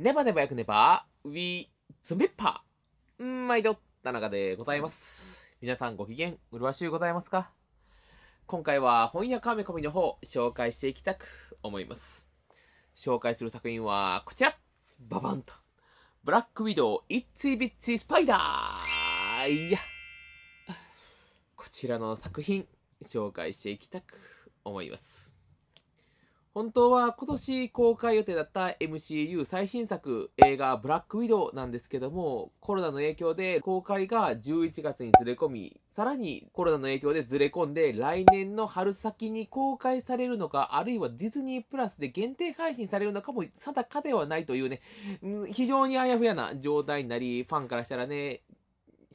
ネバネバよくネバー、ウィズメッパー、毎度、田中でございます。皆さんご機嫌、うるわしゅうございますか今回は翻訳アメコミの方、紹介していきたく思います。紹介する作品はこちらババンとブラックウィドウ、イッツイビッツイスパイダーいやこちらの作品、紹介していきたく思います。本当は今年公開予定だった MCU 最新作映画ブラックウィドウなんですけどもコロナの影響で公開が11月にずれ込みさらにコロナの影響でずれ込んで来年の春先に公開されるのかあるいはディズニープラスで限定配信されるのかも定かではないというね非常にあやふやな状態になりファンからしたらね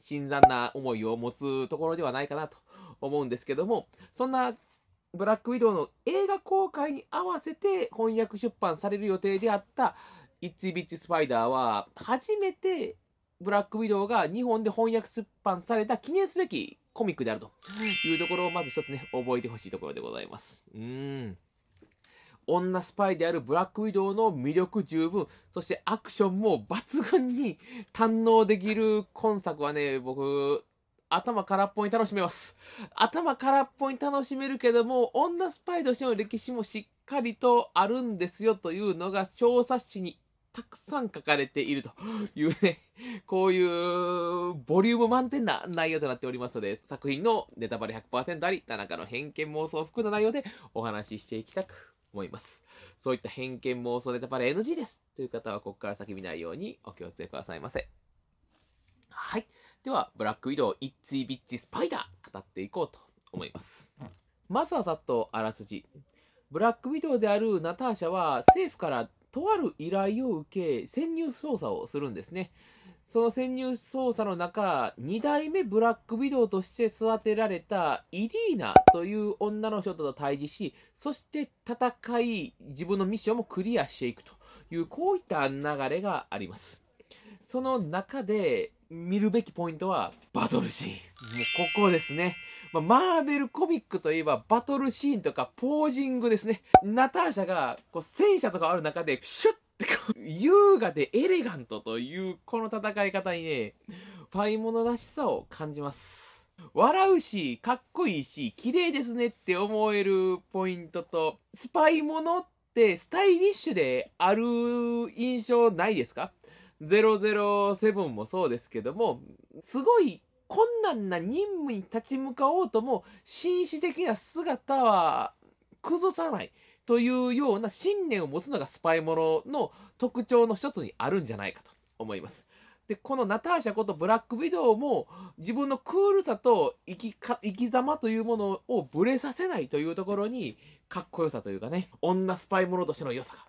辛惨な思いを持つところではないかなと思うんですけどもそんなブラックウィドウの映画公開に合わせて翻訳出版される予定であった「イッチ・ビッチ・スパイダー」は初めてブラックウィドウが日本で翻訳出版された記念すべきコミックであるというところをまず一つね覚えてほしいところでございます。うん女スパイであるブラックウィドウの魅力十分、そしてアクションも抜群に堪能できる今作はね、僕、頭空っぽに楽しめます。頭空っぽに楽しめるけども、女スパイとしての歴史もしっかりとあるんですよというのが小冊子にたくさん書かれているというね、こういうボリューム満点な内容となっておりますので、作品のネタバレ100%あり、田中の偏見妄想を含んだ内容でお話ししていきたく思います。そういった偏見妄想ネタバレ NG ですという方は、ここから先見ないようにお気をつけくださいませ。はい。では、ブラックウィドウ、イッツイビッチスパイダー語っていこうと思います。まずはざっとあらすじ。ブラックウィドウであるナターシャは政府からとある依頼を受け、潜入捜査をするんですね。その潜入捜査の中、2代目ブラックウィドウとして育てられたイリーナという女の人と対峙し、そして戦い、自分のミッションもクリアしていくという、こういった流れがあります。その中で、見るべきポイントはバトルシーン。もうここですね。まあ、マーベルコミックといえばバトルシーンとかポージングですね。ナターシャがこう戦車とかある中でシュッてこう優雅でエレガントというこの戦い方にね、ファイモノらしさを感じます。笑うし、かっこいいし、綺麗ですねって思えるポイントと、スパイものってスタイリッシュである印象ないですか007もそうですけども、すごい困難な任務に立ち向かおうとも、紳士的な姿は崩さないというような信念を持つのがスパイものの特徴の一つにあるんじゃないかと思います。で、このナターシャことブラックウィドウも自分のクールさと生きか生き様というものをブレさせないというところにかっこよさというかね、女スパイものとしての良さが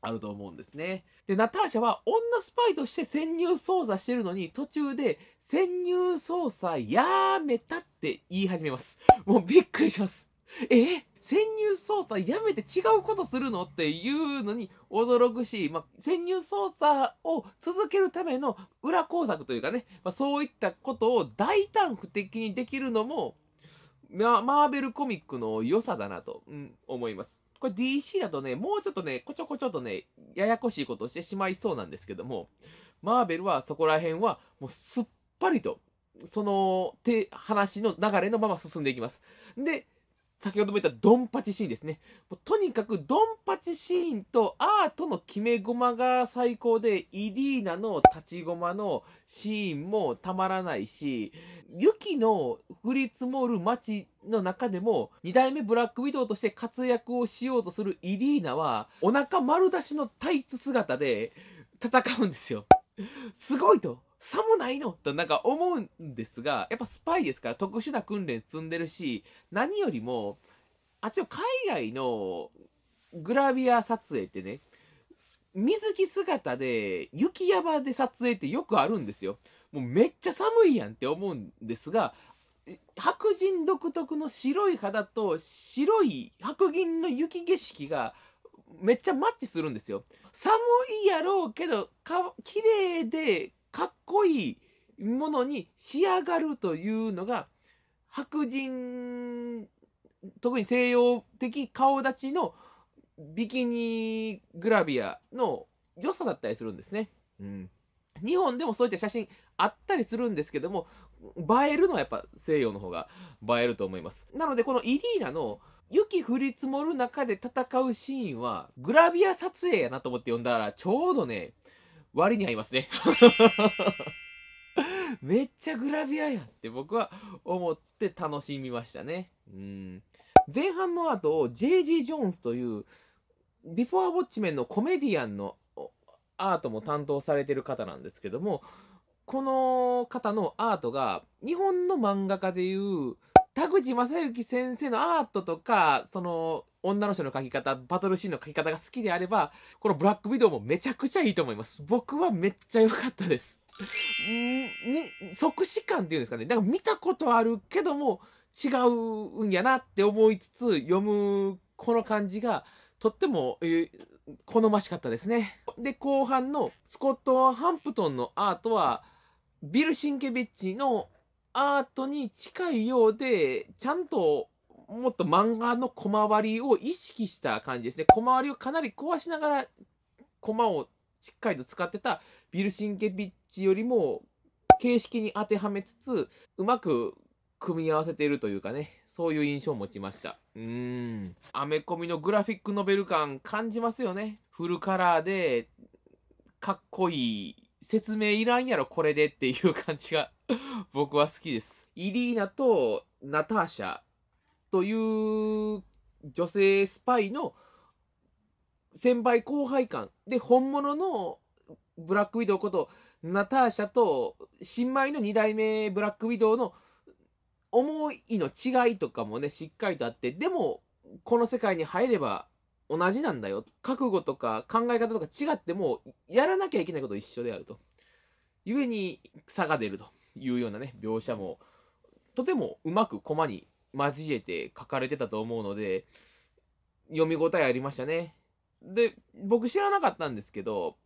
あると思うんですね。で、ナターシャは女スパイとして潜入捜査してるのに、途中で潜入捜査やめたって言い始めます。もうびっくりします。え潜入捜査やめて違うことするのっていうのに驚くし、まあ、潜入捜査を続けるための裏工作というかね、まあ、そういったことを大胆不敵にできるのも、まあ、マーベルコミックの良さだなと、うん、思います。これ DC だとね、もうちょっとね、こちょこちょとね、ややこしいことをしてしまいそうなんですけども、マーベルはそこら辺は、もうすっぱりと、その、て、話の流れのまま進んでいきます。で、先ほども言ったドンパチシーンですね。とにかくドンパチシーンとアートの決め駒が最高で、イリーナの立ち駒のシーンもたまらないし、雪の降り積もる街の中でも、二代目ブラックウィドウとして活躍をしようとするイリーナは、お腹丸出しのタイツ姿で戦うんですよ。すごいと。さもないのとなんか思うんですが、やっぱスパイですから特殊な訓練積んでるし、何よりも、あっちの海外のグラビア撮影ってね、水着姿で雪山で撮影ってよくあるんですよ。もうめっちゃ寒いやんって思うんですが、白人独特の白い肌と白い白銀の雪景色がめっちゃマッチするんですよ。寒いやろうけど、か、綺麗でかっこいいものに仕上がるというのが白人特に西洋的顔立ちのビキニグラビアの良さだったりするんですね。うん、日本でもそういった写真あったりするんですけども映えるのはやっぱ西洋の方が映えると思います。なのでこのイリーナの雪降り積もる中で戦うシーンはグラビア撮影やなと思って読んだらちょうどね割に合いますね めっちゃグラビアやって僕は思って楽しみましたね。うん。前半の後、J.G. ジョーンズという、ビフォーウォッチメンのコメディアンのアートも担当されてる方なんですけども、この方のアートが、日本の漫画家でいう、田口正幸先生のアートとか、その、女の人の描き方、バトルシーンの描き方が好きであれば、このブラックビドウもめちゃくちゃいいと思います。僕はめっちゃ良かったです。んに、即死感っていうんですかね。だから見たことあるけども、違うんやなって思いつつ、読むこの感じが、とっても、好ましかったですね。で、後半のスコット・ハンプトンのアートは、ビル・シンケビッチのアートに近いようで、ちゃんともっと漫画のコマ割りを意識した感じですね。コマ割りをかなり壊しながら、コマをしっかりと使ってたビル・シンケビッチよりも、形式に当てはめつつ、うまく組み合わせているというかね、そういう印象を持ちました。うーん。アメコミのグラフィックノベル感感じますよね。フルカラーで、かっこいい。説明いらんやろ、これでっていう感じが僕は好きです。イリーナとナターシャという女性スパイの先輩後輩感で本物のブラックウィドウことナターシャと新米の2代目ブラックウィドウの思いの違いとかもねしっかりとあってでもこの世界に入れば同じなんだよ覚悟とか考え方とか違ってもやらなきゃいけないこと一緒であると故に差が出るというようなね描写もとてもうまく駒に交えて書かれてたと思うので、読み応えありましたね。で、僕知らなかったんですけど、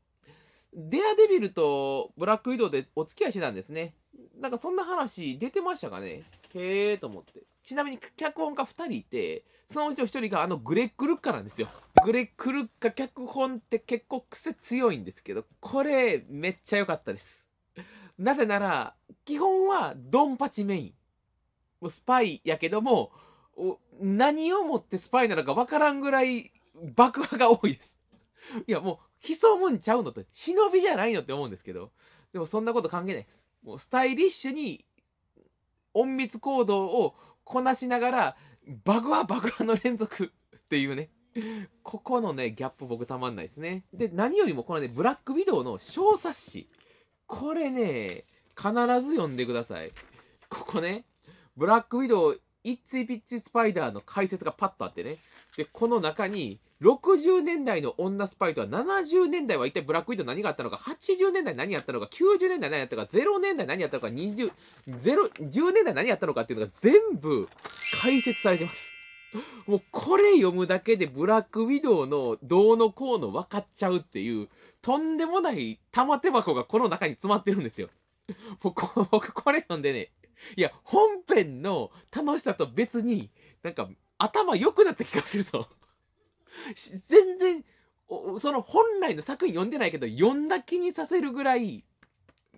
デアデビルとブラックウィドウでお付き合いしてたんですね。なんかそんな話出てましたかねへえと思って。ちなみに脚本家2人いて、そのうちの1人があのグレッグ・ルッカなんですよ。グレッグ・ルッカ脚本って結構癖強いんですけど、これめっちゃ良かったです。なぜなら、基本はドンパチメイン。もうスパイやけども、何をもってスパイなのかわからんぐらい爆破が多いです。いや、もう潜むんちゃうのって、忍びじゃないのって思うんですけど、でもそんなこと関係ないです。もうスタイリッシュに、隠密行動をこなしながら、爆破爆破の連続 っていうね。ここのね、ギャップ僕たまんないですね。で、何よりもこのね、ブラックウィドウの小冊子。これね、必ず読んでください。ここね、ブラックウィドウ、イッツイピッチスパイダーの解説がパッとあってね。で、この中に、60年代の女スパイとは70年代は一体ブラックウィドウ何があったのか、80年代何やったのか、90年代何やったのか、0年代何やったのか、20、0、10年代何やったのかっていうのが全部解説されてます。もうこれ読むだけでブラックウィドウのどうのこうの分かっちゃうっていう、とんでもない玉手箱がこの中に詰まってるんですよ。僕、僕これ読んでね、いや、本編の楽しさと別に、なんか、頭良くなった気がするぞ。全然、その本来の作品読んでないけど、読んだ気にさせるぐらい、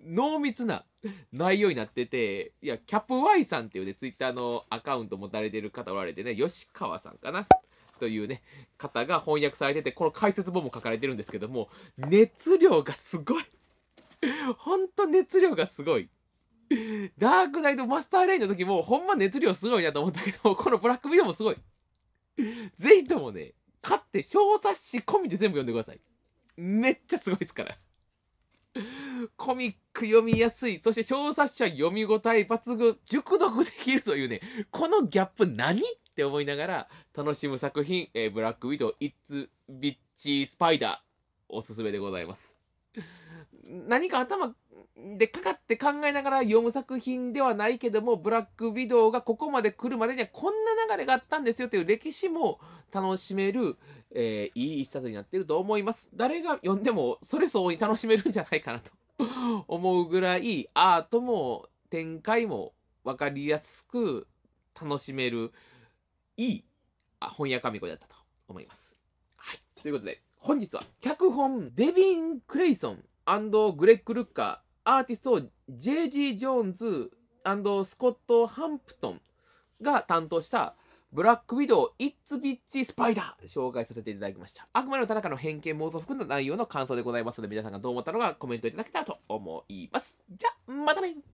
濃密な内容になってて、いや、キャップ Y さんっていうね、ツイッターのアカウント持たれてる方おられてね、吉川さんかなというね、方が翻訳されてて、この解説本も書かれてるんですけども、熱量がすごいほんと熱量がすごい。ダークナイトマスターレインの時も、ほんま熱量すごいなと思ったけど、このブラックビデオもすごい。ぜひともね、勝って小冊子込みで全部読んでください。めっちゃすごいですから。コミック読みやすい、そして小冊子は読み応え抜群、熟読できるというね、このギャップ何って思いながら楽しむ作品、えー、ブラックウィドウ、イッツ・ビッチ・スパイダー、おすすめでございます。何か頭でかかって考えながら読む作品ではないけども、ブラックウィドウがここまで来るまでにはこんな流れがあったんですよという歴史も楽しめる、えー、いい一冊になってると思います。誰が読んでもそれ相応に楽しめるんじゃないかなと 思うぐらい、アートも展開も分かりやすく楽しめるいい本屋神子だったと思います。はい。ということで、本日は脚本デビン・クレイソングレック・ルッカーアーティストを J.G. ジョーンズスコット・ハンプトンが担当したブラックウィドウ、イッツ・ビッチ・スパイダー、紹介させていただきました。あくまでも田中の偏見、妄想含んだ内容の感想でございますので、皆さんがどう思ったのかコメントいただけたらと思います。じゃ、またね